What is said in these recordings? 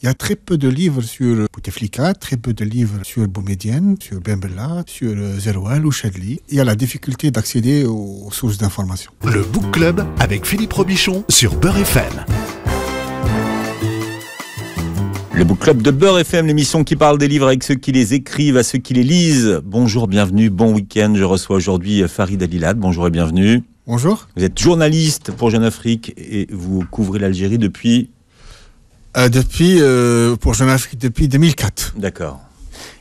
Il y a très peu de livres sur Bouteflika, très peu de livres sur Boumedienne, sur Bembella, sur euh, Zeroual ou Chadli. Il y a la difficulté d'accéder aux sources d'information. Le Book Club avec Philippe Robichon sur Beurre FM. Le Book Club de Beurre FM, l'émission qui parle des livres avec ceux qui les écrivent, à ceux qui les lisent. Bonjour, bienvenue, bon week-end. Je reçois aujourd'hui euh, Farid Alilad. Bonjour et bienvenue. Bonjour. Vous êtes journaliste pour Jeune Afrique et vous couvrez l'Algérie depuis euh, depuis, euh, pour Jeune Afrique depuis 2004. D'accord.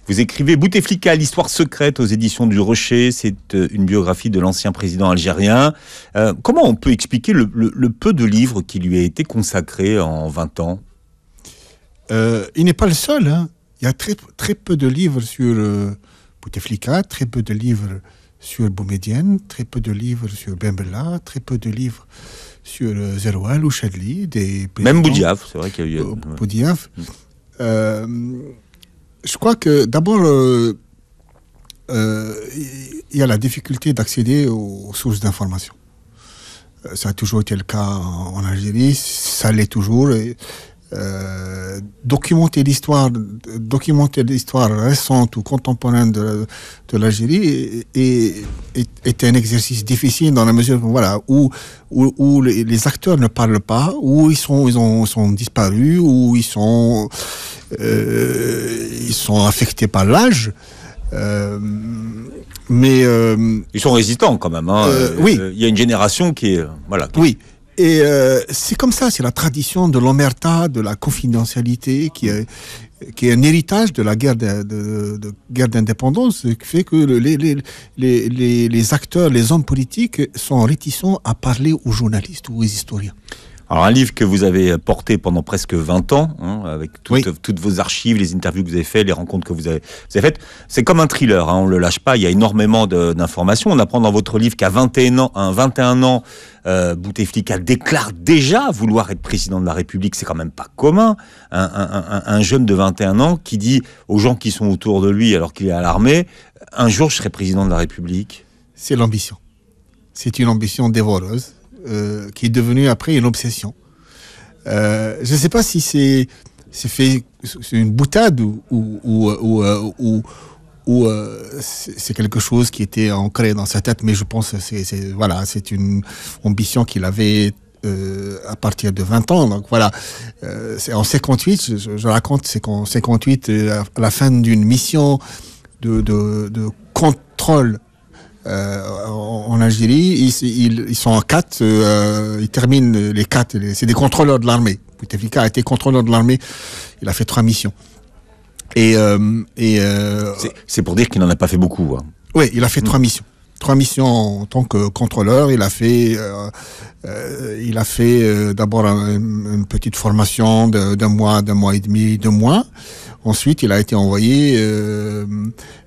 Vous écrivez Bouteflika, l'histoire secrète aux éditions du Rocher. C'est euh, une biographie de l'ancien président algérien. comment on peut expliquer le, peu de livres qui lui a été consacré en 20 ans Il n'est pas le seul. Hein. Il y a très, très peu de livres sur Bouteflika, très peu de livres sur Boumediene, très peu de livres sur Bembela, très peu de livres sur euh, Zeroual ou Chadli. Des Même Boudiaf, c'est vrai qu'il y a eu. Euh, Boudiaf. Mm. Euh, je crois que d'abord, il y a la difficulté d'accéder aux sources d'informations. Ça a toujours été le cas en Algérie, ça l'est toujours. Euh, documenter l'histoire, documenter l'histoire récente ou contemporaine de, l'Algérie est, un exercice difficile dans la mesure voilà où, où, les acteurs ne parlent pas, où ils sont ils ont, sont disparus, où ils sont euh, ils sont affectés par l'âge. Euh, mais ils sont résistants quand même. Hein. oui, il y a une génération qui est voilà. Oui. Et euh, c'est comme ça, c'est la tradition de l'omerta, de la confidentialité qui est, qui un héritage de la guerre de, d'indépendance, qui fait que les, les, les, les, acteurs, les hommes politiques sont réticents à parler aux journalistes ou aux historiens. Alors un livre que vous avez porté pendant presque 20 ans, hein, avec toutes, toutes, vos archives, les interviews que vous avez faites, les rencontres que vous avez, faites. C'est comme un thriller, hein, on ne le lâche pas, il y a énormément d'informations. On apprend dans votre livre qu'à 21 ans, 21 ans euh, Bouteflika déclare déjà vouloir être président de la République, c'est quand même pas commun. Un, un, jeune de 21 ans qui dit aux gens qui sont autour de lui alors qu'il est à l'armée, un jour je serai président de la République. C'est l'ambition. C'est une ambition dévoreuse euh, qui est devenu après une obsession. Euh, je ne sais pas si c'est c'est fait c'est une boutade ou ou, ou, euh, c'est quelque chose qui était ancré dans sa tête, mais je pense que c'est voilà c'est une ambition qu'il avait à partir de 20 ans. Donc voilà, c'est en 58, je, raconte, c'est qu'en 58, à la fin d'une mission de, de, de, contrôle euh, en Algérie, ils, sont en 4, euh, ils terminent les quatre. c'est des contrôleurs de l'armée. Bouteflika a été contrôleur de l'armée, il a fait trois missions. Et, euh, c'est pour dire qu'il n'en a pas fait beaucoup. Hein. Oui, il a fait trois mm. missions trois missions en tant que contrôleur. Il a fait, il a fait d'abord une, petite formation d'un mois, d'un mois et demi, deux mois. Ensuite, il a été envoyé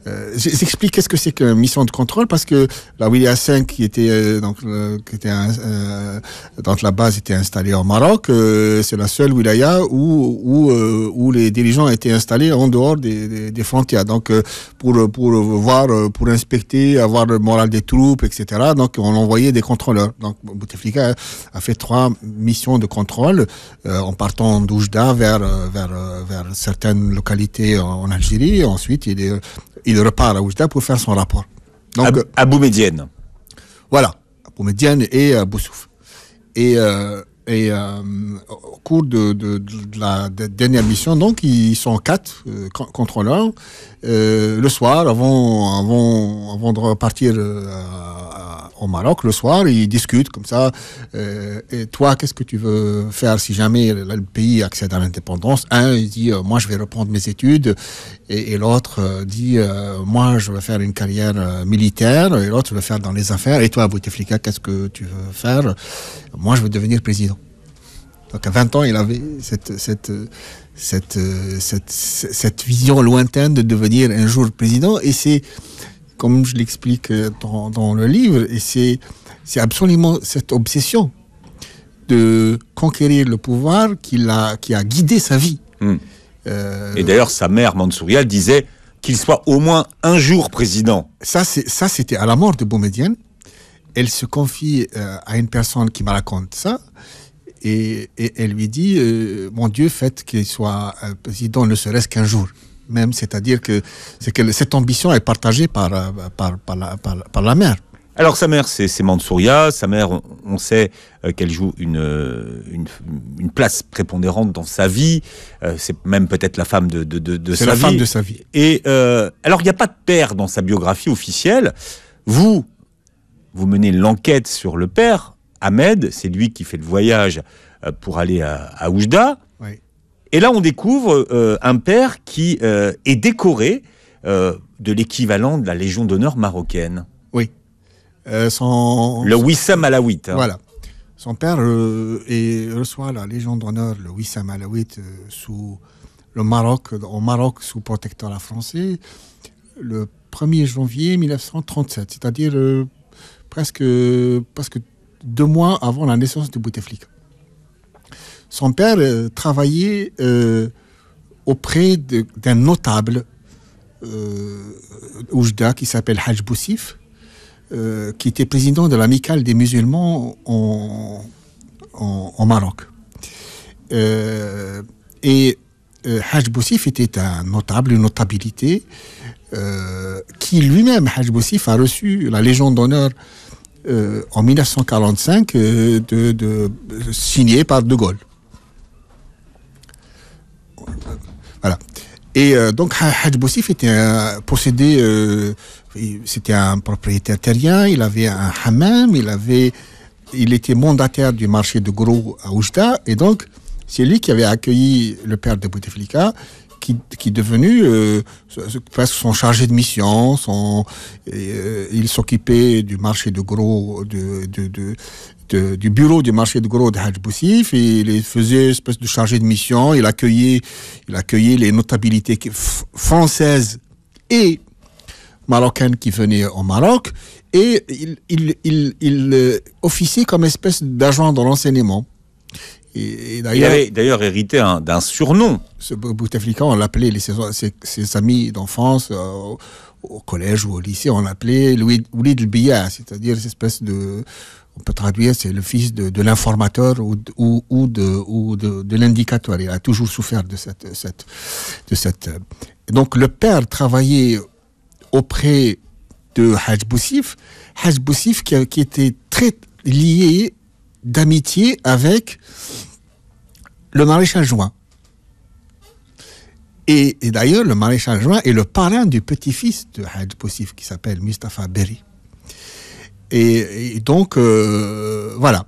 euh, J'explique qu'est-ce que c'est qu'une mission de contrôle parce que la Wilaya 5 qui était euh, donc qui était euh, dont la base était installée au Maroc, euh, c'est la seule wilaya où où, où les dirigeants étaient installés en dehors des, des, frontières. Donc pour pour voir, pour inspecter, avoir le moral des troupes, etc. Donc on envoyait des contrôleurs. Donc Bouteflika a fait trois missions de contrôle en partant d'Oujda vers vers vers certaines localités en Algérie. Ensuite il est il repart à Oujda pour faire son rapport. Donc, Ab Voilà, Abou Médienne et euh, Boussouf. Et euh, et euh, au cours de, la dernière mission, donc, ils sont quatre euh, contrôleurs. Euh, le soir, avant, avant, de repartir au Maroc, le soir, ils discutent comme ça. et toi, qu'est-ce que tu veux faire si jamais le pays accède à l'indépendance Un, il dit, moi, je vais reprendre mes études. Et, l'autre dit, moi, je veux faire une carrière militaire. Et l'autre, veut faire dans les affaires. Et toi, Bouteflika, qu'est-ce que tu veux faire Moi, je veux devenir président. Donc à 20 ans, il avait cette, cette, cette, cette, cette vision lointaine de devenir un jour président. Et c'est, comme je l'explique dans, dans, le livre, et c'est, c'est absolument cette obsession de conquérir le pouvoir qui, a, qui a guidé sa vie. Hmm. Euh, et d'ailleurs, sa mère, Mansouria disait qu'il soit au moins un jour président. Ça, c'est, ça c'était à la mort de Boumediene. Elle se confie euh, à une personne qui me raconte ça et, elle lui dit euh, Mon Dieu, faites qu'il soit euh, président ne serait-ce qu'un jour. Même, c'est-à-dire que, cette ambition est partagée euh, par, par, la, mère. Alors sa mère, c'est Mansouria. Sa mère, on, sait qu'elle joue une, place prépondérante dans sa vie. c'est même peut-être la femme de, sa vie. de la femme de sa vie. Et alors, il n'y a pas de père dans sa biographie officielle. Vous, vous menez l'enquête sur le père. Ahmed, c'est lui qui fait le voyage euh, pour aller à, Oujda. Et là, on découvre euh, un père qui euh, est décoré de l'équivalent de la Légion d'honneur marocaine. Oui. Son... Le Wissam Alawite. Hein. Voilà. Son père reçoit la Légion d'honneur, le Wissam Alawite, sous le Maroc, au Maroc sous protectorat français, le 1er janvier 1937, c'est-à-dire presque, presque deux mois avant la naissance de Bouteflika. Son père euh, travaillait euh, auprès d'un notable euh, Oujda qui s'appelle Haj Boussif, qui était président de l'amicale des musulmans en, Maroc. et Haj Boussif était un notable, une notabilité, qui lui-même, Haj Boussif, a reçu la Légion d'honneur euh, en 1945 euh, de, signé par De Gaulle. Voilà. Et euh, donc Hadj était un possédé, c'était un propriétaire terrien, il avait un hammam, il avait, il était mandataire du marché de gros à Oujda, et donc c'est lui qui avait accueilli le père de Bouteflika, qui, est devenu euh, son chargé de mission. Son, euh, il s'occupait du marché de gros, de, du bureau du marché de gros de Hajj Boussif. il faisait espèce de chargé de mission. Il accueillait, il accueillait les notabilités françaises et marocaines qui venaient au Maroc. Et il, euh, officiait comme espèce d'agent de renseignement il avait d'ailleurs, hérité d'un surnom. Ce Bouteflika, on l'appelait les, ses, amis d'enfance, euh, au collège ou au lycée, on l'appelait Louis, de Billard, c'est-à-dire cette espèce de. On peut traduire, c'est le fils de, l'informateur ou, ou, de, ou de, l'indicateur. Il a toujours souffert de cette. de cette euh, donc, le père travaillait auprès de Haj bousif Haj qui, qui était très lié d'amitié avec le maréchal Juin. Et, d'ailleurs, le maréchal Juin est le parrain du petit-fils de Haïd possif qui s'appelle Mustapha Berry. Et, donc, euh, voilà.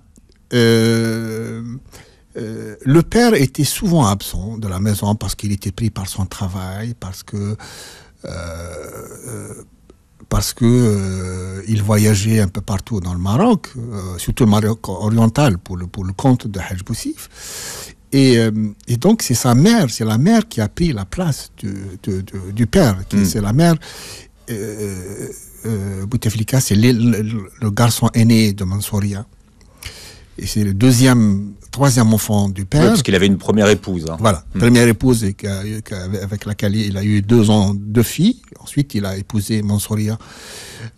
Euh, euh, le père était souvent absent de la maison parce qu'il était pris par son travail, parce que parce que euh, il voyageait un peu partout dans le Maroc, euh, surtout le Maroc oriental pour le, compte de Hajj Boussif. Euh, et, donc c'est sa mère, c'est la mère qui a pris la place du, père. Hmm. C'est la mère. Bouteflika, c'est le, garçon aîné de Mansouria. Et c'est le deuxième, troisième enfant du père. parce qu'il avait une première épouse. Hein. Voilà, hmm. première épouse avec laquelle il a eu deux ans, deux filles. Ensuite, il a épousé Mansouria.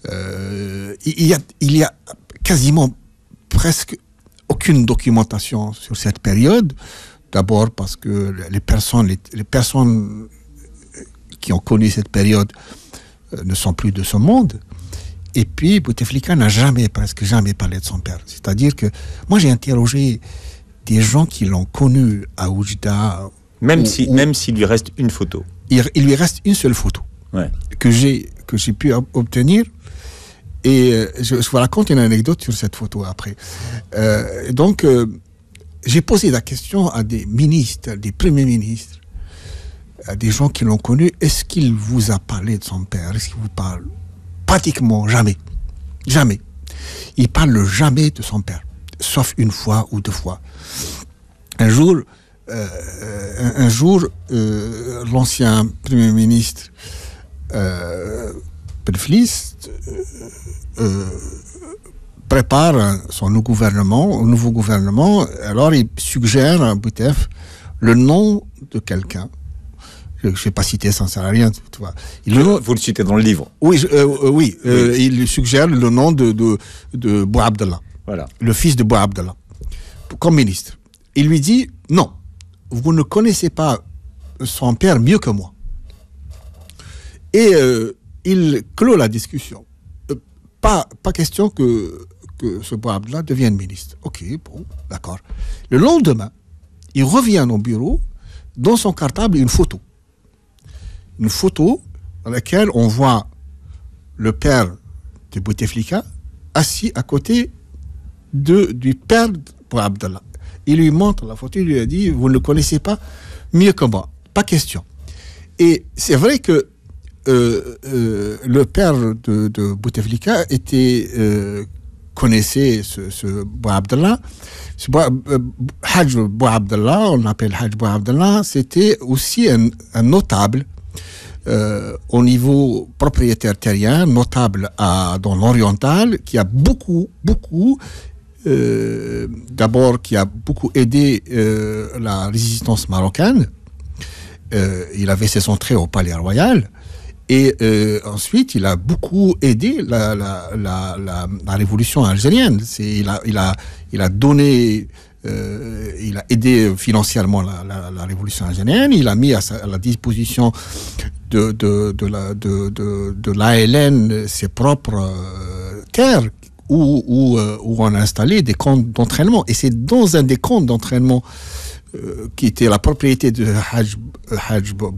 Euh, il, y a, il y a quasiment presque aucune documentation sur cette période. D'abord parce que les personnes, les, les personnes qui ont connu cette période euh, ne sont plus de ce monde. Et puis, Bouteflika n'a jamais, presque jamais parlé de son père. C'est-à-dire que moi, j'ai interrogé des gens qui l'ont connu à Oujda. Même si, même s'il lui reste une photo. Il, lui reste une seule photo que j'ai que j'ai pu obtenir. Et euh, je, vous raconte une anecdote sur cette photo après. Euh, donc, euh, j'ai posé la question à des ministres, des premiers ministres, à des gens qui l'ont connu. Est-ce qu'il vous a parlé de son père Est-ce qu'il vous parle Pratiquement jamais. Jamais. Il parle jamais de son père, sauf une fois ou deux fois. Un jour, euh, un, jour, euh, l'ancien premier ministre euh, euh, prépare son nouveau gouvernement, nouveau gouvernement. Alors, il suggère à Boutef le nom de quelqu'un je ne vais pas citer sans salarié, tu vois. Il, Vous le citez dans le livre. Oui, euh, euh, oui, euh, il suggère le nom de, de, voilà. le fils de Bouabdallah. comme ministre. Il lui dit, non, vous ne connaissez pas son père mieux que moi. Et il clôt la discussion. Pas, pas question que, ce Bouabdallah devienne ministre. Ok, bon, d'accord. Le lendemain, il revient au bureau, dans son cartable, une photo une photo dans laquelle on voit le père de Bouteflika assis à côté de, du père pour Abdallah. Il lui montre la photo, il lui a dit Vous ne le connaissez pas mieux que moi, pas question. Et c'est vrai que euh, euh, le père de, Bouteflika était, euh, connaissait ce, ce Hajj Abdallah, on l'appelle Hajj Abdallah, c'était aussi un notable euh, au niveau propriétaire terrien, notable à, dans l'oriental, qui a beaucoup, beaucoup, euh, d'abord qui a beaucoup aidé euh, la résistance marocaine. il avait ses entrées au Palais Royal. Et ensuite, il a beaucoup aidé la, la, la, révolution algérienne. Il a, il, a, il a donné euh, il a aidé euh, financièrement la, révolution algérienne, il a mis à, la disposition de, de, de l'ALN ses propres euh, terres où, où, on a installé des camps d'entraînement. Et c'est dans un des camps d'entraînement qui était la propriété de Hajj,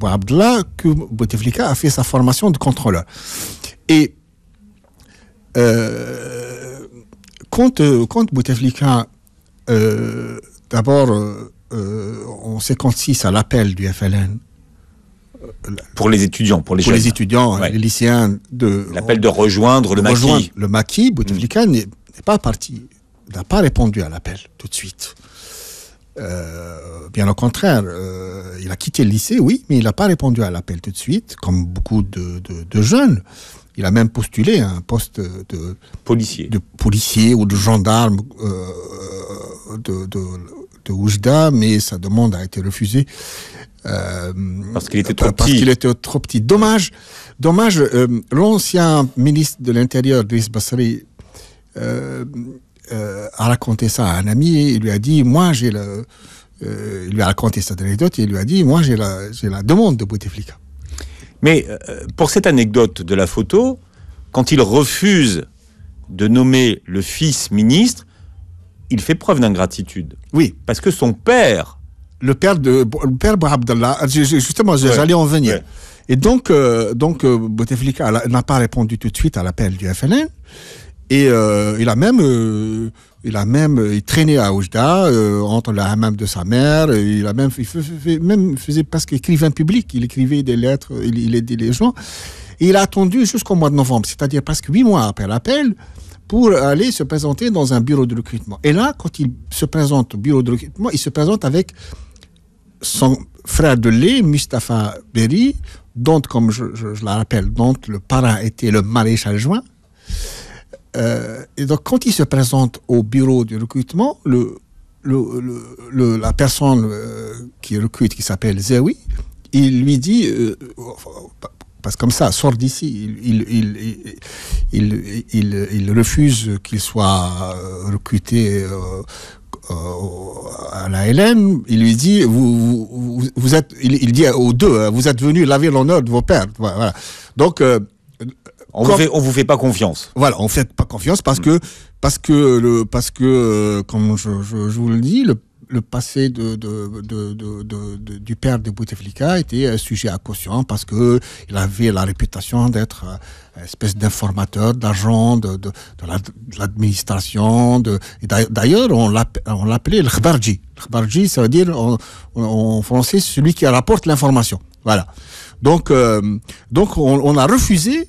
Abdallah que Bouteflika a fait sa formation de contrôleur. Et quand, quand Bouteflika euh, d'abord, euh, euh en 56, à l'appel du FLN. Pour les étudiants, pour les étudiants, les lycéens de. L'appel de rejoindre le maquis. Le maquis, Bouteflika mm. n'est pas parti, n'a pas répondu à l'appel tout de suite. Euh, bien au contraire, il a quitté le lycée, oui, mais il n'a pas répondu à l'appel tout de suite, comme beaucoup de, jeunes. Il a même postulé un poste de policier, de policier ou de gendarme de, Oujda, mais sa demande a été refusée. Euh, parce qu'il était trop petit. était trop petit. Dommage, dommage. Euh, l'ancien ministre de l'Intérieur, Driss Bassari, euh, a raconté ça à un ami. Et il lui a dit, moi, j'ai le, il lui a raconté cette anecdote il lui a dit, moi, j'ai la, la demande de Bouteflika. Mais pour cette anecdote de la photo, quand il refuse de nommer le fils ministre, il fait preuve d'ingratitude. Oui. Parce que son père. Le père de le père Abdallah, ah, justement, j'allais en venir. Et donc, euh, donc euh, Bouteflika n'a pas répondu tout de suite à l'appel du FLN. Euh, et il a même, il a même il traînait à Oujda, entre la hammam de sa mère. Il a même, il faisait, même faisait presque écrivain public. Il écrivait des lettres, il, il aidait les gens. Et il a attendu jusqu'au mois de novembre, c'est-à-dire presque huit mois après l'appel pour aller se présenter dans un bureau de recrutement. Et là, quand il se présente au bureau de recrutement, il se présente avec son frère de lait, Mustapha Berry, dont, comme je, je, la rappelle, dont le parrain était le maréchal Juin. Euh, et donc, quand il se présente au bureau de recrutement, le, le, le, la personne euh, qui recrute, qui s'appelle Zewi, il lui dit, euh, que comme ça. sort d'ici. Il, il, il, il, il refuse qu'il soit euh, recruté euh, euh, à la LM. Il lui dit, vous, vous, vous êtes, il, dit aux deux, hein, vous êtes venus laver l'honneur de vos pères. Voilà. Donc, on vous, on vous fait pas confiance. Voilà, on fait pas confiance parce que parce que le parce que comme je, je, je vous le dis, le, le passé de, du père de Bouteflika était sujet à caution parce qu'il avait la réputation d'être euh, une espèce d'informateur, d'agent de, l'administration. D'ailleurs, on l'appelait le khbarji. Le khbarji, ça veut dire en, français celui qui rapporte l'information. Voilà. Donc, euh, donc on, a refusé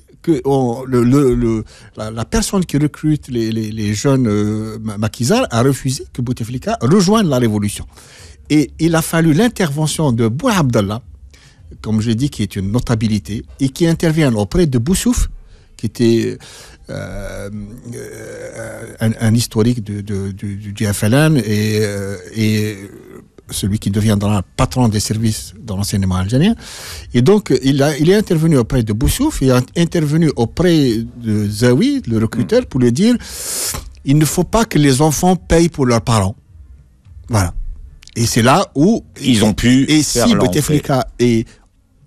la, personne qui recrute les, jeunes euh, maquisards a refusé que Bouteflika rejoigne la révolution. Et il a fallu l'intervention de Abdallah, comme je l'ai dit, qui est une notabilité, et qui intervient auprès de Boussouf, qui était euh, euh, un, historique du, du, et celui qui deviendra patron des services dans l'enseignement algérien. Et donc, il, a, il est intervenu auprès de Boussouf, il est intervenu auprès de Zawi, le recruteur, pour lui dire il ne faut pas que les enfants payent pour leurs parents. Voilà. Et c'est là où. Ils ont pu. Et si Bouteflika et,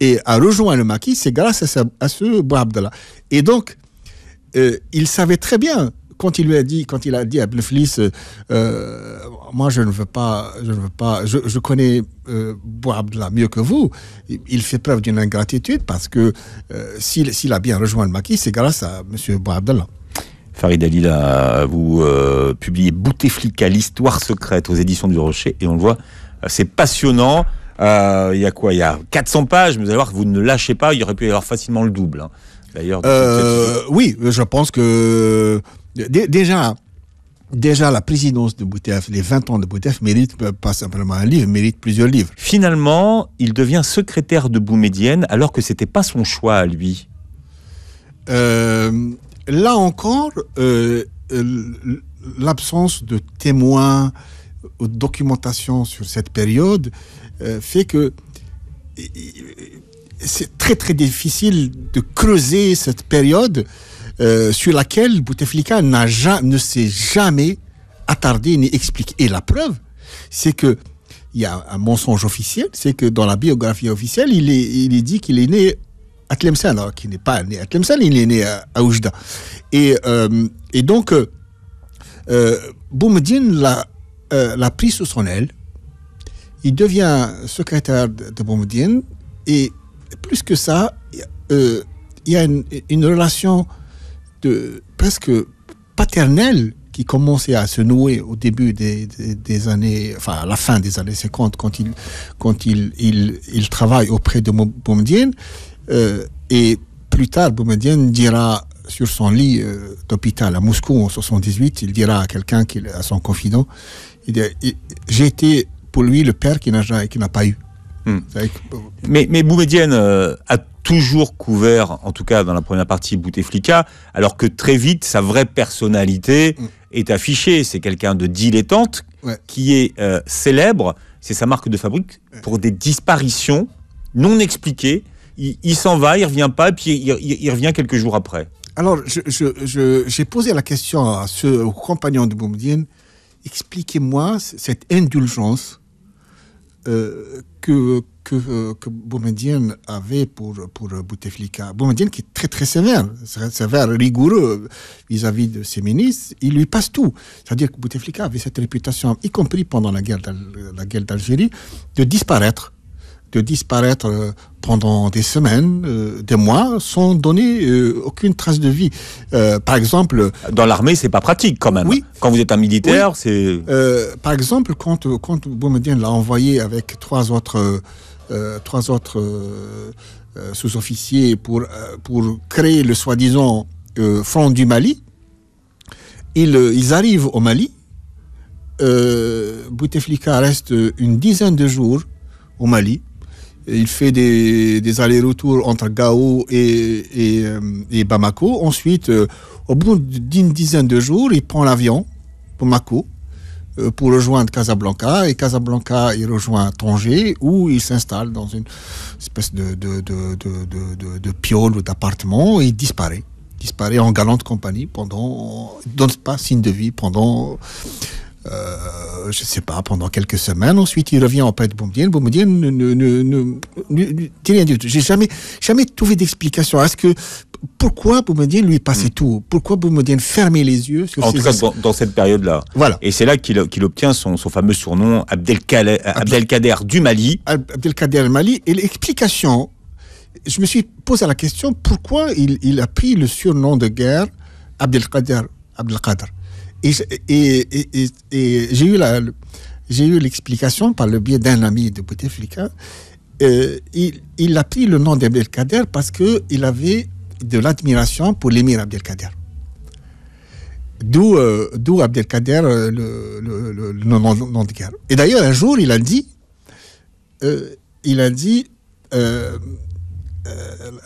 et a rejoint le maquis, c'est grâce à, ce à ce Bouabdallah. Et donc, euh, il savait très bien quand il lui a dit, quand il a dit à Bleflis, euh, euh, moi je ne veux pas, je ne veux pas, je, connais euh, mieux que vous, il fait preuve d'une ingratitude parce que euh, s'il a bien rejoint le maquis, c'est grâce à M. Bouabdallah. Farid Alila, vous publiez Bouteflika, l'histoire secrète aux éditions du Rocher, et on le voit, c'est passionnant. Il y a quoi Il y a 400 pages, mais vous allez voir que vous ne lâchez pas, il aurait pu y avoir facilement le double. Hein. D'ailleurs, oui, je pense que Déjà, déjà la présidence de Boutef, les 20 ans de Boutef, mérite pas simplement un livre, mérite plusieurs livres. Finalement, il devient secrétaire de Boumédienne, alors que n'était pas son choix à lui. Euh, là encore, euh, euh, l'absence de témoins ou de documentation sur cette période fait que c'est très très difficile de creuser cette période euh, sur laquelle Bouteflika n'a ne s'est jamais attardé ni expliqué. Et la preuve, c'est que il y a un mensonge officiel, c'est que dans la biographie officielle, il est, dit qu'il est né à Tlemcen, alors qu'il n'est pas né à Tlemcen, il est né à, Oujda. Et, euh, donc, euh, euh, l'a, pris sous son aile. Il devient secrétaire de, de Et plus que ça, il y a une relation presque paternel qui commençait à se nouer au début des, années, enfin à la fin des années 50, quand il, quand il, il, travaille auprès de Boumedienne. Euh, et plus tard, Boumedienne dira sur son lit euh, d'hôpital à Moscou en 78, il dira à quelqu'un, à son confident, j'ai été pour lui le père qui n'a pas eu. Hmm. Euh, mais, mais Boumedienne a toujours couvert, en tout cas dans la première partie, Bouteflika, alors que très vite, sa vraie personnalité mm. est affichée. C'est quelqu'un de dilettante qui est euh, célèbre, c'est sa marque de fabrique, pour des disparitions non expliquées. Il, s'en va, il revient pas, et puis il, revient quelques jours après. Alors, j'ai posé la question à ce, compagnon de Boumdien, expliquez-moi cette indulgence euh, que que, euh, que avait pour, pour Bouteflika. Boumedienne qui est très très sévère, sévère, rigoureux vis-à-vis de ses ministres, il lui passe tout. C'est-à-dire que Bouteflika avait cette réputation, y compris pendant la guerre, la guerre d'Algérie, de disparaître de disparaître euh, pendant des semaines, euh, des mois, sans donner aucune trace de vie. par exemple, dans l'armée, c'est pas pratique quand même. Oui. Quand vous êtes un militaire, c'est. par exemple, quand quand Boumediene l'a envoyé avec trois autres euh, trois autres euh, euh, sous-officiers pour, pour créer le soi-disant front du Mali. Ils, arrivent au Mali. Bouteflika reste une dizaine de jours au Mali. Il fait des, allers-retours entre Gao et, et Bamako. Ensuite, au bout d'une dizaine de jours, il prend l'avion pour Mako pour rejoindre Casablanca et Casablanca il rejoint Tanger où il s'installe dans une espèce de, de, de, de, de piole ou d'appartement et il disparaît. disparaît en galante compagnie pendant. Il donne pas signe de vie pendant. je ne sais pas, pendant quelques semaines. Ensuite, il revient auprès de Boumdien. Boumdien ne, ne, ne dit rien du tout. J'ai jamais, jamais trouvé d'explication. Est-ce que pourquoi Boumediene lui passait mm. tout Pourquoi Boumediene fermait les yeux sur En tout cas, dans, cette période-là. Voilà. Et c'est là qu'il obtient son, fameux surnom euh, Abdelkader, du Mali. Abdelkader du Mali. Et l'explication, je me suis posé la question pourquoi il, a pris le surnom de guerre Abdelkader. Et, j'ai eu l'explication par le biais d'un ami de Bouteflika. Euh, il, il a pris le nom d'Abdelkader parce qu'il avait de l'admiration pour l'émir Abdelkader. D'où euh, d'où Abdelkader, euh, le, le, le, nom, de guerre. Et d'ailleurs, un jour, il a dit, euh, il a dit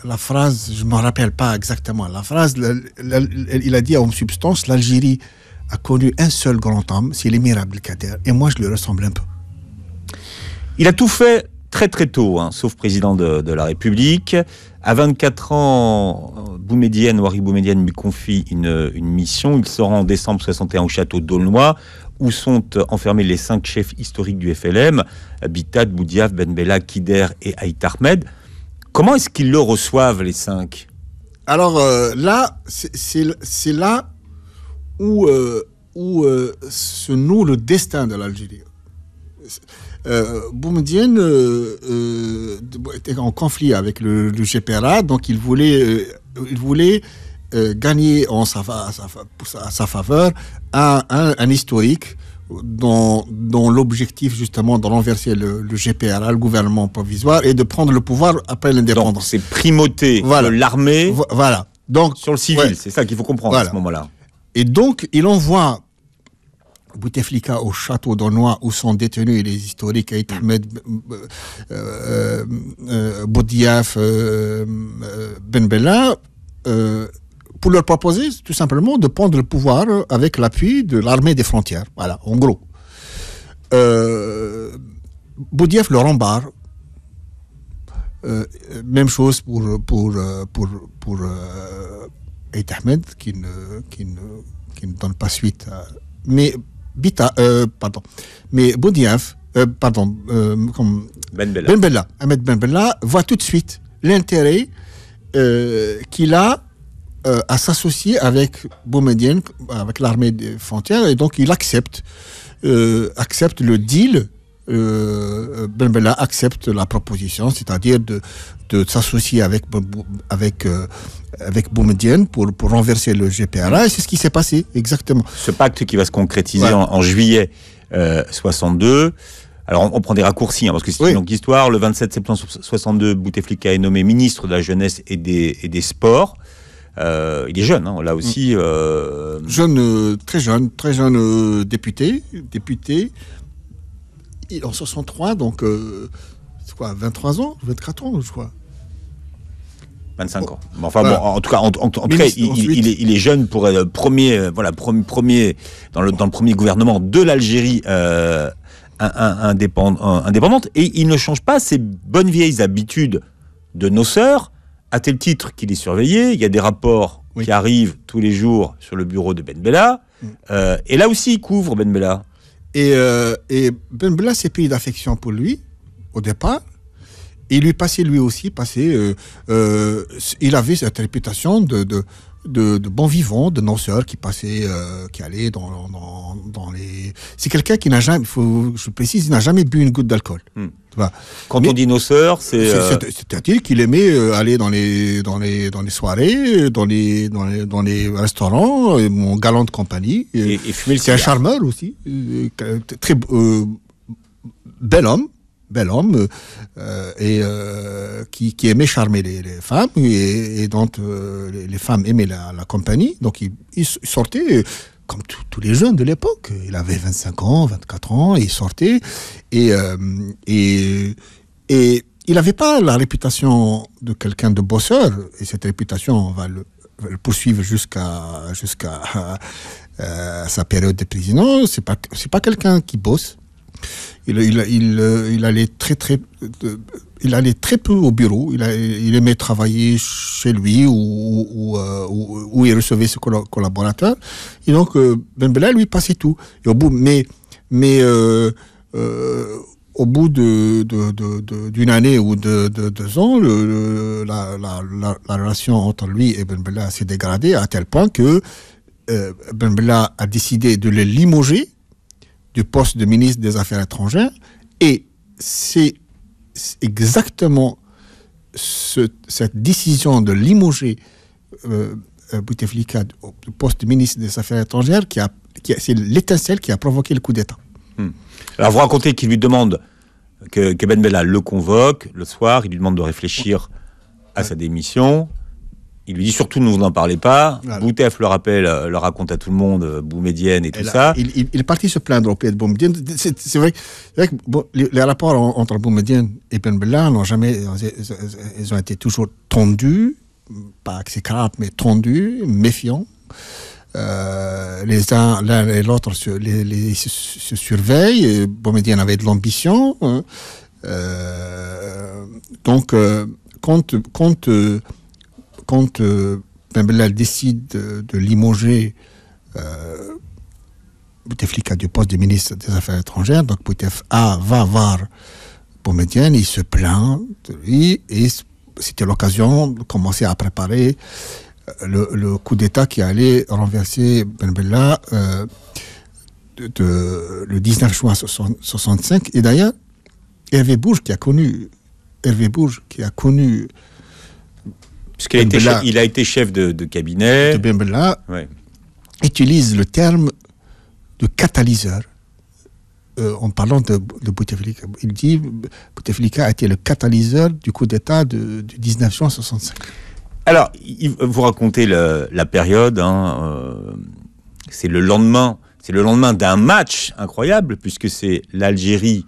la phrase, je ne me rappelle pas exactement, la phrase, il a dit en substance, l'Algérie a connu un seul grand homme, c'est l'émir Abdelkader, et moi je le ressemble un peu. Il a tout fait très très tôt, hein, sauf président de, la République. À 24 ans, Boumediene, Wari Boumedienne lui confie une, mission. Il se rend en décembre 61 au château d'Aulnoy, où sont enfermés les cinq chefs historiques du FLM, Bitat, Boudiaf, Benbella, Kider et Aït Ahmed. Comment est-ce qu'ils le reçoivent, les cinq Alors euh, là, c'est là où, euh, où euh, se noue le destin de l'Algérie. Euh, euh, euh, était en conflit avec le, le, GPRA, donc il voulait, euh, il voulait gagner en sa, à sa, sa faveur un, un, historique dont, l'objectif justement de renverser le, GPRA, le gouvernement provisoire, et de prendre le pouvoir après l'indépendance. C'est primauté voilà. l'armée voilà. Donc, sur le civil, c'est ça qu'il faut comprendre à ce moment-là. Et donc, il envoie Bouteflika au château d'Onois où sont détenus les historiques Aït Ahmed euh, euh, euh, Boudiaf Ben Bella pour leur proposer tout simplement de prendre le pouvoir avec l'appui de l'armée des frontières. Voilà, en gros. Boudiaf leur embarre. même chose pour, pour, pour, pour, Ahmed qui ne, qui, ne, ne donne pas suite Mais Bita, euh, pardon, mais Boudiaf, euh, pardon, euh, ben, ben Ahmed Ben Bella voit tout de suite l'intérêt euh, qu'il a à s'associer avec Boumediene, avec l'armée des frontières, et donc il accepte, accepte le deal euh, ben, ben accepte la proposition, c'est-à-dire de, de s'associer avec, avec, euh, avec Boumediene pour, pour renverser le GPRA. Et c'est ce qui s'est passé, exactement. Ce pacte qui va se concrétiser en, juillet 62. Euh, Alors, on, prend des raccourcis, hein, parce que c'est une longue histoire. Le 27 septembre 62, Bouteflika est nommé ministre de la Jeunesse et des, et des Sports. Euh, il est jeune, hein, là aussi. Mm. Jeune, très jeune, très jeune député, député, en 63, donc euh, quoi, 23 ans, 24 ans, je crois. 25 ans. enfin bon, en tout cas, en, il, est, il, est, jeune pour le premier, euh, voilà, premier, dans le, dans le premier gouvernement de l'Algérie euh, indépendante, et il ne change pas ses bonnes vieilles habitudes de nos sœurs, à tel titre qu'il est surveillé. Il y a des rapports qui arrivent tous les jours sur le bureau de Ben Bella, mm. euh, et là aussi il couvre Ben Bella. Et, euh, et Ben Bella s'est pris d'affection pour lui, au départ. Il lui passait, lui aussi, passer. Euh, euh, il avait cette réputation de, de, bons vivants, de danseurs qui passaient, euh, qui allaient dans, les. C'est quelqu'un qui n'a jamais, faut, je précise, il n'a jamais bu une goutte d'alcool. Hmm. Quand on dit nos euh, c'est. C'est-à-dire qu'il aimait euh, aller dans les, dans les, dans les soirées, dans les, dans les, dans les restaurants, mon galant de compagnie. Et, fumer C'est un charmeur aussi, très bel homme, bel homme euh, et euh, qui, aimait charmer les, femmes et, dont euh, les, femmes aimaient la, compagnie. Donc il, sortait comme tous les jeunes de l'époque. Il avait 25 ans, 24 ans, il sortait et, et, il n'avait pas la réputation de quelqu'un de bosseur et cette réputation on va le, poursuivre jusqu'à jusqu'à sa période de prison. C'est pas c'est pas quelqu'un qui bosse il, euh, il, allait très très euh, il allait très peu au bureau. Il, il aimait travailler chez lui ou euh, où, il recevait ses collaborateurs. Et donc Ben Bella lui passait tout. mais mais au bout de, d'une année ou de, deux ans, la, relation entre lui et Ben Bella s'est dégradée à tel point que Ben Bella a décidé de le limoger du poste de ministre des Affaires étrangères. Et c'est exactement cette décision de limoger euh, euh, Bouteflika du poste de ministre des Affaires étrangères qui a, qui c'est l'étincelle qui a provoqué le coup d'État. Hmm. Alors vous racontez qu'il lui demande que, Keben Ben Bella le convoque le soir, il lui demande de réfléchir à sa démission il lui dit surtout ne vous en parlez pas. Boutef le euh, le raconte à tout le monde, euh, Boumedienne et tout ça. Il, est parti se plaindre auprès de Boumedienne. C'est vrai, que les, rapports entre Boumedienne et Ben Bella n'ont jamais. Ils ont été toujours tendus, pas exécrables, mais tendus, méfiants. Euh, les uns, l'un et l'autre se, surveillent. Boumedienne avait de l'ambition. Hein. donc, quand. quand quand Ben Bella décide de, limoger euh, Bouteflika du poste de ministre des Affaires étrangères, donc Bouteflika va voir Boumediene, il se plaint de lui, et c'était l'occasion de commencer à préparer euh, le, coup d'État qui allait renverser Ben Bella euh, le 19 juin 1965. Et d'ailleurs, Hervé Bourges, qui a connu, Hervé Bourges, qui a connu a, ben il a été chef de, cabinet. De ben utilise le terme de catalyseur. Euh, en parlant de, Bouteflika. Il dit Bouteflika a été le catalyseur du coup d'État de, 1965. Alors, vous racontez la période. Hein, euh, c'est le lendemain, c'est le lendemain d'un match incroyable puisque c'est l'Algérie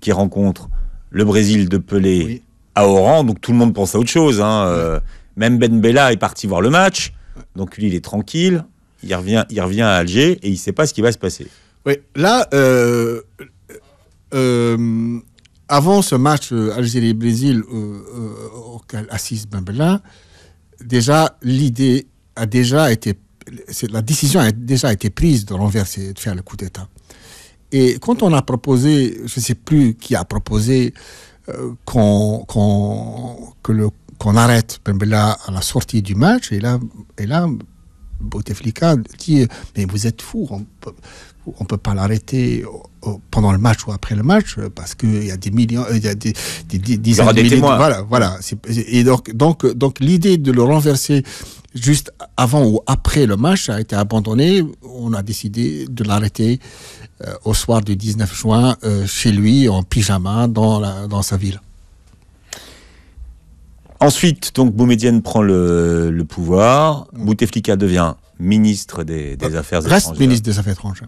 qui rencontre le Brésil de Pelé à Oran. Donc tout le monde pense à autre chose. Hein, euh, même Ben Bella est parti voir le match. Donc lui, il est tranquille. Il revient, il revient à Alger et il ne sait pas ce qui va se passer. Oui, là, euh, euh, avant ce match euh, Algérie-Brésil auquel assiste Ben Bella, déjà, l'idée a déjà été. La décision a déjà été prise de renverser, de faire le coup d'État. Et quand on a proposé, je ne sais plus qui a proposé, qu que le qu'on arrête ben, ben là à la sortie du match. Et là, et là Bouteflika dit Mais vous êtes fou, on ne peut pas l'arrêter pendant le match ou après le match parce qu'il y a des millions, il y a des, des, voilà, voilà. Et donc, donc, donc l'idée de le renverser juste avant ou après le match a été abandonnée. On a décidé de l'arrêter euh, au soir du 19 juin euh, chez lui en pyjama dans, la, dans sa ville. Ensuite, donc Boumedienne prend le, pouvoir, mm. Bouteflika devient ministre des, Affaires étrangères. Reste ministre des Affaires étrangères.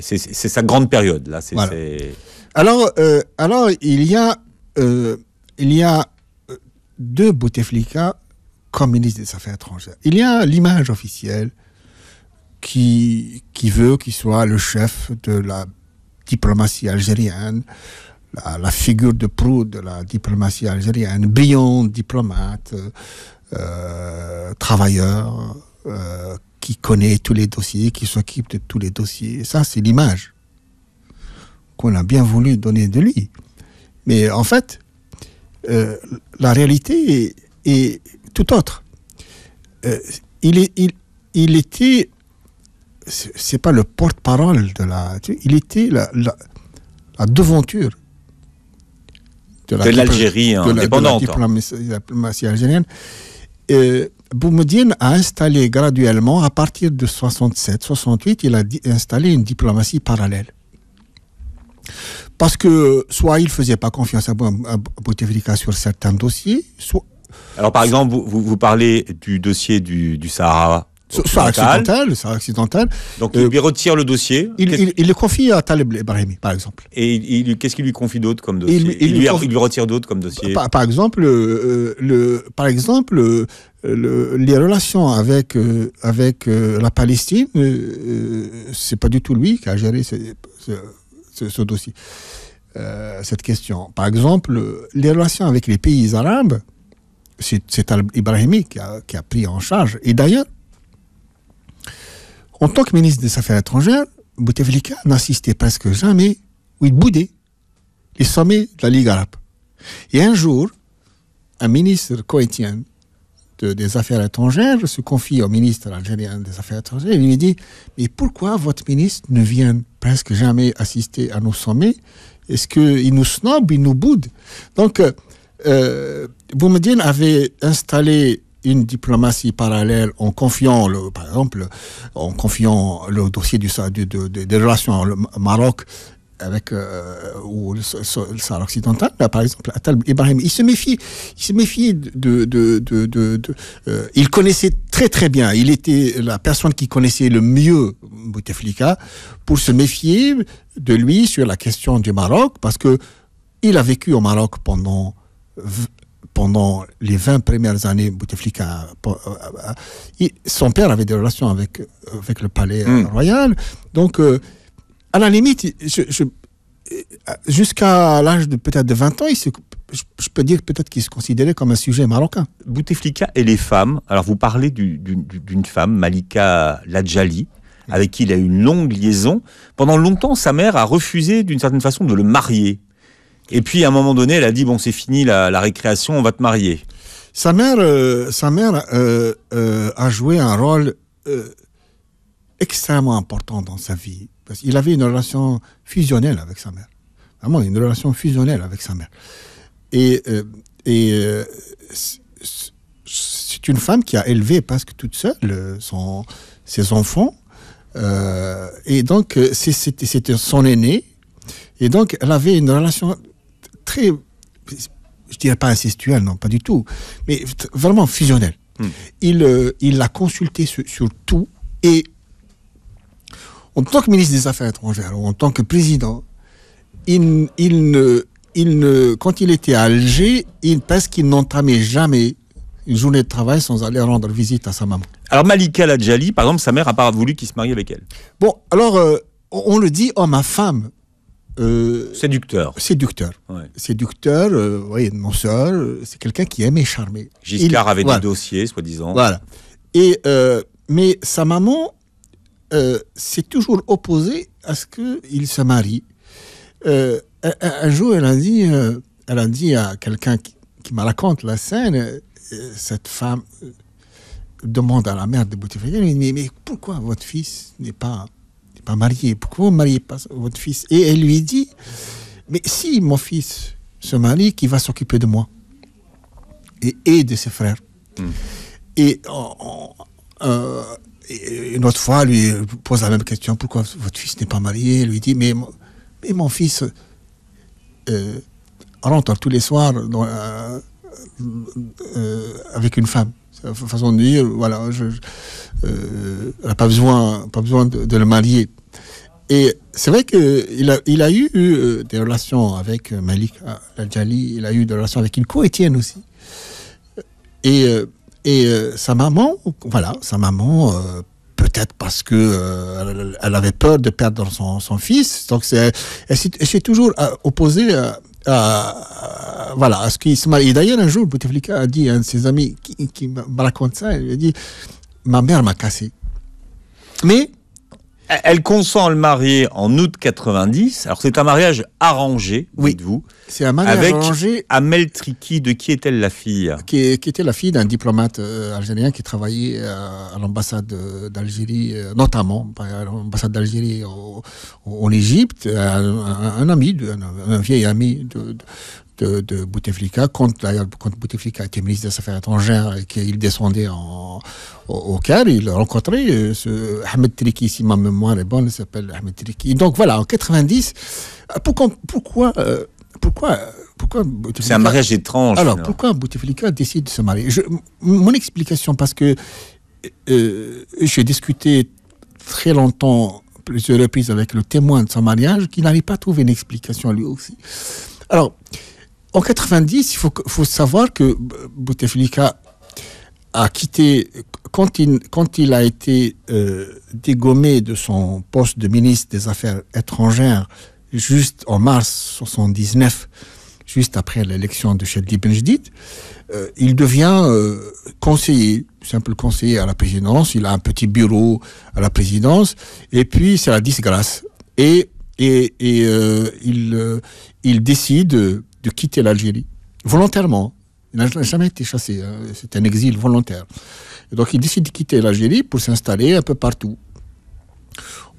c'est sa grande période là. Alors, euh, alors il y a euh, il y a euh, deux Bouteflika comme ministre des Affaires étrangères. Il y a l'image officielle qui qui veut qu'il soit le chef de la diplomatie algérienne, la, figure de proue de la diplomatie algérienne, brillant diplomate, euh, euh, travailleur, euh, qui connaît tous les dossiers, qui s'occupe de tous les dossiers. ça, c'est l'image qu'on a bien voulu donner de lui. Mais en fait, la réalité est, tout autre. il, est, il, il était c'est pas le porte-parole de la. Il était la, devanture de l'Algérie indépendante. Hein. De la, diplomatie algérienne. a installé graduellement, à partir de 67-68, il a installé une diplomatie parallèle. Parce que soit il ne faisait pas confiance à, Bouteflika sur certains dossiers, soit... Alors par exemple, vous, parlez du dossier du Sahara c'est accidentel, c'est accidentel. Donc euh, il lui retire le dossier. Il, le confie à Talib Ibrahim, par exemple. Et il, qu'est-ce qu'il lui confie d'autre comme dossier il, lui, retire d'autres comme dossier. Par, exemple, euh, le, par exemple euh, les relations avec, avec la Palestine, c'est pas du tout lui qui a géré ce, dossier, cette question. Par exemple, les relations avec les pays arabes, c'est Ibrahimi qui a, qui a, pris en charge. Et d'ailleurs, en tant que ministre des Affaires étrangères, Bouteflika n'assistait presque jamais, ou il boudait, les sommets de la Ligue arabe. Et un jour, un ministre coétien des Affaires étrangères se confie au ministre algérien des Affaires étrangères et lui dit Mais pourquoi votre ministre ne vient presque jamais assister à nos sommets Est-ce qu'il nous snobe, il nous boude Donc, euh, euh avait installé une diplomatie parallèle en confiant, le, par exemple, en confiant le dossier du, des relations au Maroc avec euh, ou le, Sahara occidental, par exemple, Atal Ibrahim, il se méfie, il se méfie de, de, de, euh, il connaissait très très bien, il était la personne qui connaissait le mieux Bouteflika pour se méfier de lui sur la question du Maroc parce que il a vécu au Maroc pendant pendant les 20 premières années, Bouteflika, son père avait des relations avec, avec le palais hmm. royal. Donc, euh, à la limite, je, jusqu'à l'âge de peut-être de 20 ans, il se, je, peux dire peut-être qu'il se considérait comme un sujet marocain. Bouteflika et les femmes, alors vous parlez d'une femme, Malika Ladjali, avec qui il a eu une longue liaison. Pendant longtemps, sa mère a refusé d'une certaine façon de le marier. Et puis à un moment donné, elle a dit bon, c'est fini la, récréation, on va te marier. Sa mère, euh, sa mère euh, euh, a joué un rôle extrêmement important dans sa vie parce qu'il avait une relation fusionnelle avec sa mère, vraiment une relation fusionnelle avec sa mère. Et, c'est une femme qui a élevé presque toute seule ses enfants. et donc, c'était son aîné, et donc, elle avait une relation très, je dirais pas incestuel, non, pas du tout, mais vraiment fusionnel. Hmm. Il, euh, il l'a consulté sur, tout et en tant que ministre des Affaires étrangères en tant que président, il, ne, il ne, quand il était à Alger, il, parce qu'il n'entamait jamais une journée de travail sans aller rendre visite à sa maman. Alors Malika Ladjali, par exemple, sa mère a pas voulu qu'il se marie avec elle. Bon, alors euh, on le dit oh ma femme, euh, séducteur. Séducteur. Séducteur, euh, oui, seul c'est quelqu'un qui aimait charmer. Giscard avait des dossiers, soi-disant. Voilà. Et, euh, mais sa maman euh, s'est toujours opposée à ce qu'il se marie. Un, jour, elle a dit, elle a à quelqu'un qui, m'a me raconte la scène, cette femme demande à la mère de Bouteflika, mais pourquoi votre fils n'est pas pas marié, pourquoi vous ne mariez pas votre fils Et elle lui dit, mais si mon fils se marie, qui va s'occuper de moi et, de ses frères. Hmm. Euh, euh, et, une autre fois, lui pose la même question, pourquoi votre fils n'est pas marié Elle lui dit, mais, mais mon fils euh, rentre tous les soirs avec une femme. Euh, façon de dire, voilà, je, euh, elle n'a pas besoin, pas besoin de, le marier. Et c'est vrai qu'il a, il a eu, euh, des relations avec euh, Malik Al-Jali, il a eu des relations avec co Etienne aussi. Et, et sa maman, voilà, sa maman, peut-être parce que elle avait peur de perdre son, son fils, donc elle s'est toujours opposée à euh, voilà, à ce qu'il se marie. Et d'ailleurs, un jour, Bouteflika a dit à un de ses amis qui, qui me raconte ça, il a dit Ma mère m'a cassé. Mais elle consent à le marier en août 90. Alors c'est un mariage arrangé, dites-vous. C'est un mariage avec arrangé. Amel Triki, de qui est-elle la fille qui, était la fille d'un diplomate euh, algérien qui travaillait euh, euh, à l'ambassade d'Algérie, notamment à l'ambassade d'Algérie en Égypte, un, ami, un, vieil ami de, de, Bouteflika, quand, Bouteflika était ministre des Affaires étrangères et qu'il descendait en, au, Caire, il rencontrait rencontré euh, ce Ahmed Triki, si ma mémoire est bonne, il s'appelle Ahmed Triki. Donc voilà, en 90, euh, pourquoi, pourquoi, euh, pourquoi, pourquoi Bouteflika... C'est un mariage étrange. Alors, pourquoi Bouteflika décide de se marier Mon explication, parce que j'ai discuté très longtemps, plusieurs reprises avec le témoin de son mariage, qui n'arrive pas à trouver une explication lui aussi. Alors, en 90, il faut, faut savoir que Bouteflika a quitté, quand il, a été euh, dégommé de son poste de ministre des Affaires étrangères, juste en mars 79, juste après l'élection de Shadli Benjdid, euh, il devient euh, conseiller, simple conseiller à la présidence. Il a un petit bureau à la présidence. Et puis, c'est la disgrâce. Et, il décide de quitter l'Algérie, volontairement. Il n'a jamais été chassé, hein. c'est un exil volontaire. donc il décide de quitter l'Algérie pour s'installer un peu partout.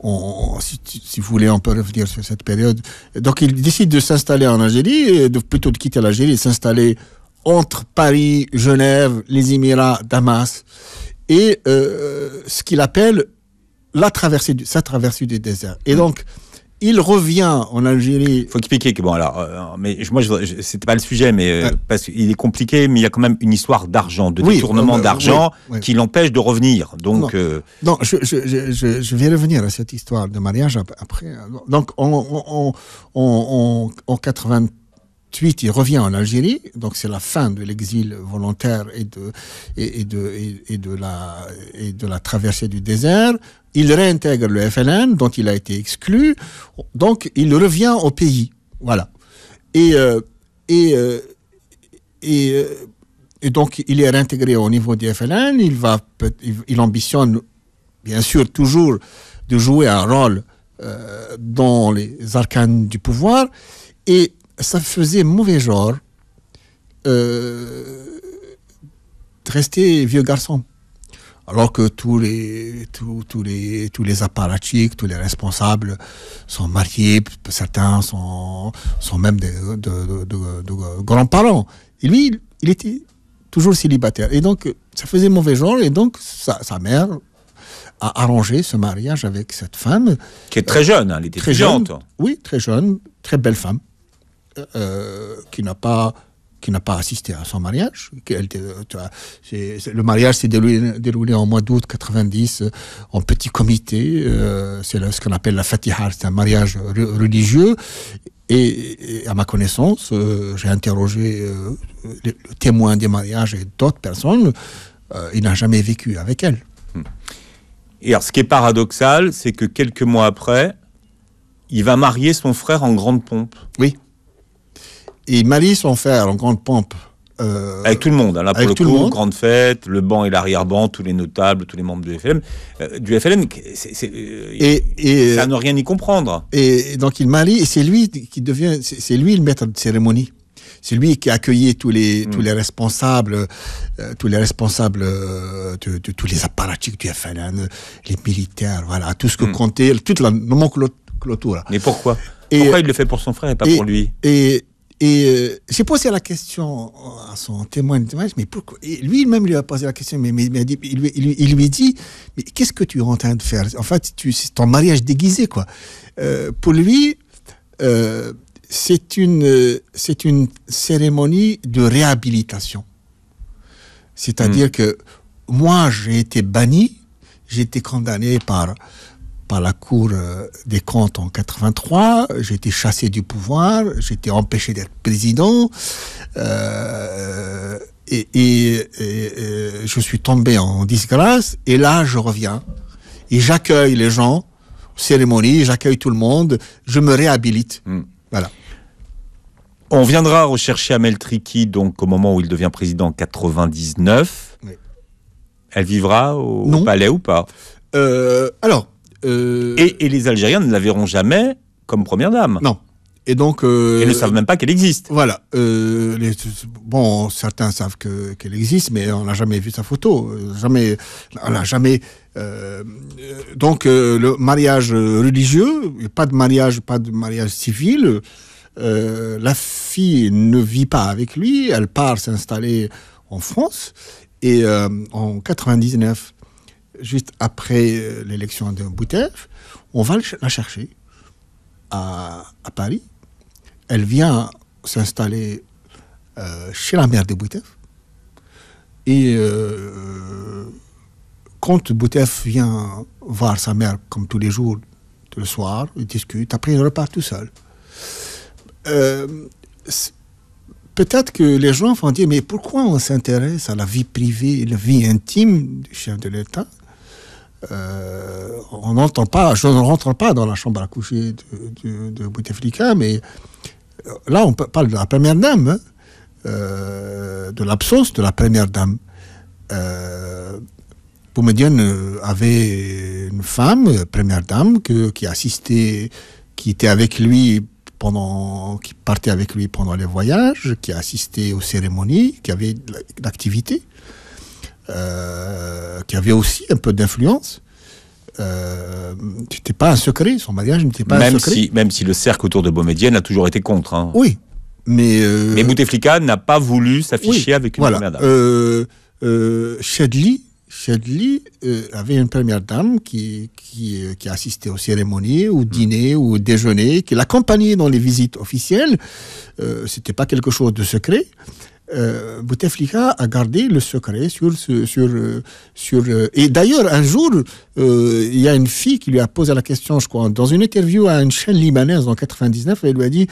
On, si, vous voulez, on peut revenir sur cette période. donc il décide de s'installer en Algérie, de, plutôt de quitter l'Algérie s'installer entre Paris, Genève, les Émirats, Damas, et euh, ce qu'il appelle la traversée sa traversée des déserts. Et mm. donc, il revient en Algérie. Faut expliquer que bon alors, euh, mais moi c'était pas le sujet, mais euh, parce qu'il est compliqué, mais il y a quand même une histoire d'argent, de détournement euh, d'argent qui l'empêche de revenir. Donc non, je, je, je, vais revenir à cette histoire de mariage après. Donc en, en, en 80 Ensuite, il revient en Algérie, donc c'est la fin de l'exil volontaire et de, et, de, et, de la, et de la traversée du désert. Il réintègre le FLN, dont il a été exclu. Donc, il revient au pays. Voilà. Et, euh, et, euh, euh, et, donc, il est réintégré au niveau du FLN. Il, va, il ambitionne, bien sûr, toujours de jouer un rôle dans les arcanes du pouvoir. Et ça faisait mauvais genre euh, de rester vieux garçon. Alors que tous les, tous, tous les, tous les apparatchiks, tous les responsables sont mariés, certains sont, sont même de, grands-parents. Et lui, il, était toujours célibataire. Et donc, ça faisait mauvais genre, et donc sa, mère a arrangé ce mariage avec cette femme. Qui est très jeune, hein, elle était très jeune. Oui, très jeune, très belle femme. Euh, qui n'a pas qui n'a pas assisté à son mariage. le mariage s'est déroulé, en mois d'août 90 en petit comité. Euh, c'est ce qu'on appelle la fatihah, c'est un mariage religieux. Et, à ma connaissance, euh, j'ai interrogé le, témoin des mariages et d'autres personnes. il n'a jamais vécu avec elle. Et alors, ce qui est paradoxal, c'est que quelques mois après, il va marier son frère en grande pompe. Oui. Et marie son frère en grande pompe. Euh, avec tout le monde, hein, tout grande fête, le banc et l'arrière-banc, tous les notables, tous les membres du FLM. Euh, du FLM, c'est, euh, et, ça ne rien y comprendre. Et, donc il marie, et c'est lui qui devient, c'est, lui le maître de cérémonie. C'est lui qui a accueilli tous les, hmm. tous les responsables, tous les responsables de, tous les apparatchiks du FLN, les militaires, voilà, tout ce que hmm. comptait, toute la nomenclature. Mais pourquoi Pourquoi il le fait pour son frère et pas pour lui Et et euh, j'ai posé la question à son témoin mais pourquoi Lui-même lui a posé la question, mais, il, lui, il, lui, dit Mais qu'est-ce que tu es en train de faire En fait, c'est ton mariage déguisé, quoi. Euh, pour lui, euh, c'est une, c'est une cérémonie de réhabilitation. C'est-à-dire hmm. que moi, j'ai été banni, j'ai été condamné par par la Cour euh, des comptes en 83. J'ai été chassé du pouvoir, j'ai été empêché d'être président. Euh, et, euh, je suis tombé en disgrâce. Et là, je reviens. Et j'accueille les gens, cérémonie, j'accueille tout le monde, je me réhabilite. Hmm. Voilà. On viendra rechercher Amel Triki donc au moment où il devient président en 99. Elle vivra au, palais ou pas Alors, euh, et, les Algériens ne la verront jamais comme première dame. Non. Et donc. Euh, Ils ne savent même pas qu'elle existe. Voilà. Euh, bon, certains savent que, qu'elle existe, mais on n'a jamais vu sa photo. Jamais. On n'a jamais. donc, le mariage religieux, pas de mariage, pas de mariage civil. la fille ne vit pas avec lui. Elle part s'installer en France. Et en 99, juste après euh, l'élection de Boutef, on va la chercher à, Paris. Elle vient s'installer euh, chez la mère de Boutef. Et euh, quand Boutef vient voir sa mère comme tous les jours, le soir, il discute, après il repart tout seul. peut-être que les gens vont dire, mais pourquoi on s'intéresse à la vie privée la vie intime du chef de l'État euh, on n'entend pas, je ne rentre pas dans la chambre à coucher de, Bouteflika, mais euh, là, on parle de la première dame, hein. euh, de l'absence de la première dame. Euh, Boumediene avait une femme, première dame, qui assistait, qui était avec lui pendant, qui partait avec lui pendant les voyages, qui assistait aux cérémonies, qui avait l'activité. Euh, qui avait aussi un peu d'influence. Euh, c'était pas un secret, son mariage n'était pas un secret. Si, même si le cercle autour de Beaumédienne a toujours été contre. Hein. Oui, mais... Euh, mais Bouteflika n'a pas voulu s'afficher avec une première dame. Euh, euh, avait une première dame qui, qui, qui assistait aux cérémonies, au hmm. dîner, ou au déjeuner, qui l'accompagnait dans les visites officielles. C'était pas quelque chose de secret. Euh, Bouteflika a gardé le secret sur sur euh, sur euh, et d'ailleurs un jour il y a une fille qui lui a posé la question je crois dans une interview à une chaîne libanaise en 99 elle lui a dit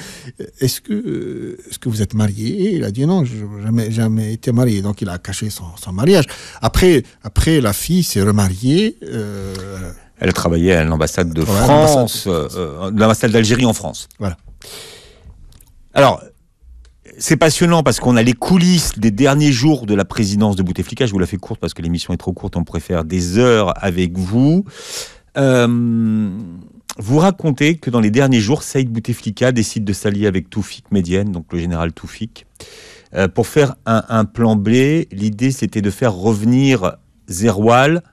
est-ce que ce que vous êtes marié il a dit non je jamais jamais été marié donc il a caché son, mariage après après la fille s'est remariée elle travaillait à l'ambassade de France l'ambassade d'Algérie en France voilà alors c'est passionnant parce qu'on a les coulisses des derniers jours de la présidence de Bouteflika. Je vous la fais courte parce que l'émission est trop courte. On préfère des heures avec vous. Euh, vous racontez que dans les derniers jours, Saïd Bouteflika décide de s'allier avec Toufik Médienne, donc le général Toufik, euh, pour faire un, plan B. L'idée, c'était de faire revenir Zerwal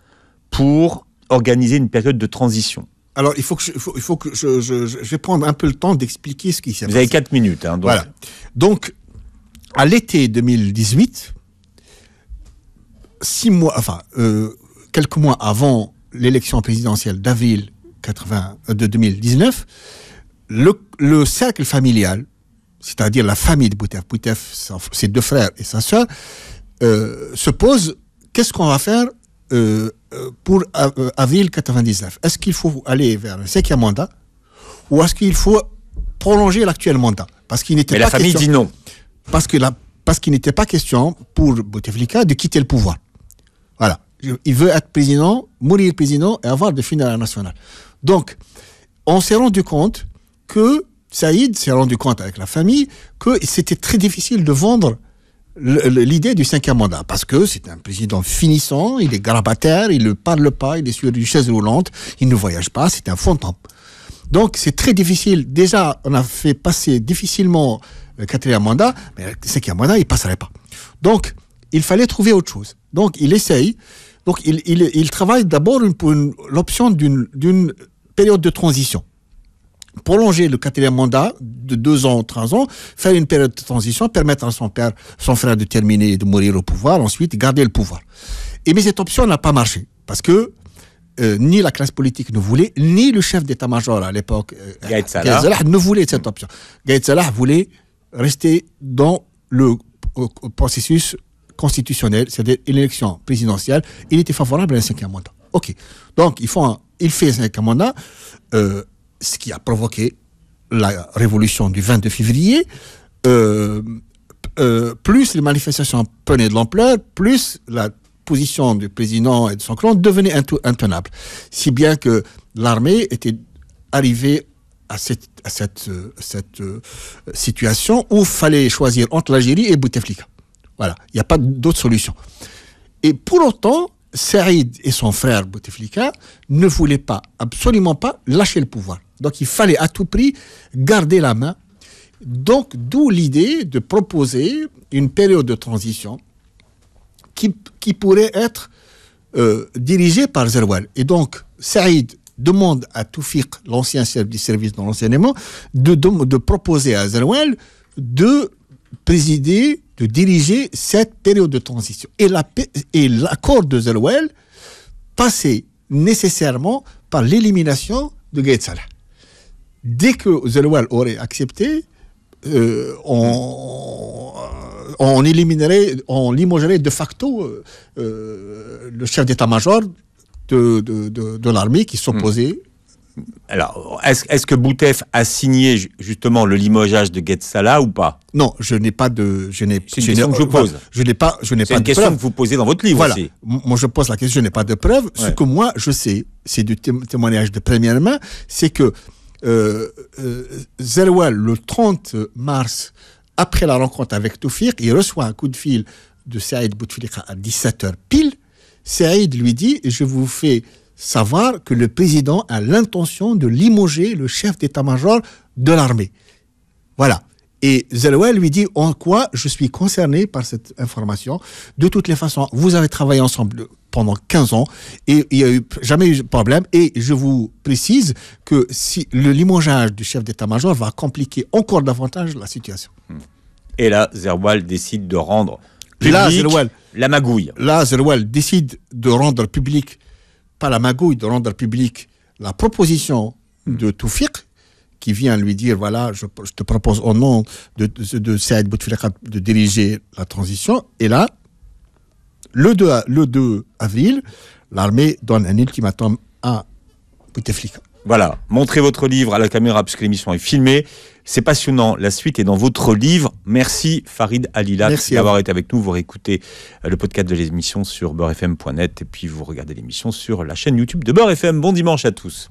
pour organiser une période de transition. Alors, il faut que je, il faut, que je, vais prendre un peu le temps d'expliquer ce qui s'est passé. Vous avez 4 minutes. Hein, donc. Voilà. Donc, à l'été 2018, six mois, enfin, euh, quelques mois avant l'élection présidentielle d'avril euh, de 2019, le, cercle familial, c'est-à-dire la famille de Boutef, Boutef, ses deux frères et sa soeur, euh, se pose qu'est-ce qu'on va faire pour avril 99 Est-ce qu'il faut aller vers un cinquième mandat ou est-ce qu'il faut prolonger l'actuel mandat Parce qu'il n'était pas. Mais la famille dit non parce que la, parce qu'il n'était pas question pour Bouteflika de quitter le pouvoir. Voilà. Il veut être président, mourir président et avoir des finales nationales. Donc, on s'est rendu compte que Saïd s'est rendu compte avec la famille que c'était très difficile de vendre l'idée du cinquième mandat, parce que c'est un président finissant, il est grabataire, il ne parle pas, il est sur une chaise roulante, il ne voyage pas, c'est un fantôme. Donc c'est très difficile. Déjà, on a fait passer difficilement le quatrième mandat, mais le cinquième mandat, il passerait pas. Donc, il fallait trouver autre chose. Donc, il essaye. Donc, il, il, travaille d'abord pour l'option d'une période de transition. Prolonger le quatrième mandat de deux ans, trois ans, faire une période de transition, permettre à son père, son frère de terminer et de mourir au pouvoir, ensuite garder le pouvoir. Et mais cette option n'a pas marché parce que euh, ni la classe politique ne voulait, ni le chef d'état-major à l'époque, euh, ne voulait cette option. Gaït Salah voulait rester dans le euh, processus constitutionnel, c'est-à-dire l'élection présidentielle, il était favorable à un cinquième mandat. OK. Donc, il, faut il fait un cinquième mandat, euh, ce qui a provoqué la révolution du 22 février, euh, plus les manifestations prenaient de l'ampleur, plus la position du président et de son clan devenait intenable. Si bien que l'armée était arrivée à cette, euh, euh, situation où fallait choisir entre l'Algérie et Bouteflika. Voilà, il n'y a pas d'autre solution. Et pour autant, Saïd et son frère Bouteflika ne voulaient pas, absolument pas, lâcher le pouvoir. Donc il fallait à tout prix garder la main. Donc d'où l'idée de proposer une période de transition qui, pourrait être euh, dirigée par Zerwal. Et donc Saïd demande à Toufik, l'ancien chef du service dans l'enseignement, de, de, proposer à Zerouel de présider, de diriger cette période de transition. Et, l'accord de Zerouel passait nécessairement par l'élimination de Gaït Salah. Dès que Zerouel aurait accepté, euh, on, éliminerait, on limogerait de facto euh, euh, le chef d'état-major de, de, de, l'armée qui s'opposaient. Hmm. Alors, est-ce est que Boutef a signé justement le limogeage de Getsala ou pas Non, je n'ai pas de. Je c'est une je question que je pose. Je n'ai pas, pas une question que vous posez dans votre livre aussi. Moi, je pose la question, je n'ai pas de preuves. Ce que moi, je sais, c'est du témoignage de première main, c'est que euh, euh le 30 mars, après la rencontre avec Toufir, il reçoit un coup de fil de Saïd Bouteflika à 17h pile Saïd lui dit Je vous fais savoir que le président a l'intention de limoger le chef d'état-major de l'armée. Voilà. Et Zelouel lui dit En quoi je suis concerné par cette information De toutes les façons, vous avez travaillé ensemble pendant 15 ans et il n'y a jamais eu de problème. Et je vous précise que si le limogeage du chef d'état-major va compliquer encore davantage la situation. Et là, Zerwal décide de rendre là, la magouille. Là, décide de rendre public, pas la magouille, de rendre public la proposition de Toufik, qui vient lui dire voilà, je, te propose au nom de, de, Saïd Bouteflika de diriger la transition. Et là, le 2, le 2 avril, l'armée donne un ultimatum à Bouteflika. Voilà, montrez votre livre à la caméra puisque l'émission est filmée. C'est passionnant. La suite est dans votre livre. Merci Farid Alila d'avoir été avec nous. Vous réécoutez euh, le podcast de l'émission sur beurrefm.net et puis vous regardez l'émission sur la chaîne YouTube de Beurre Bon dimanche à tous.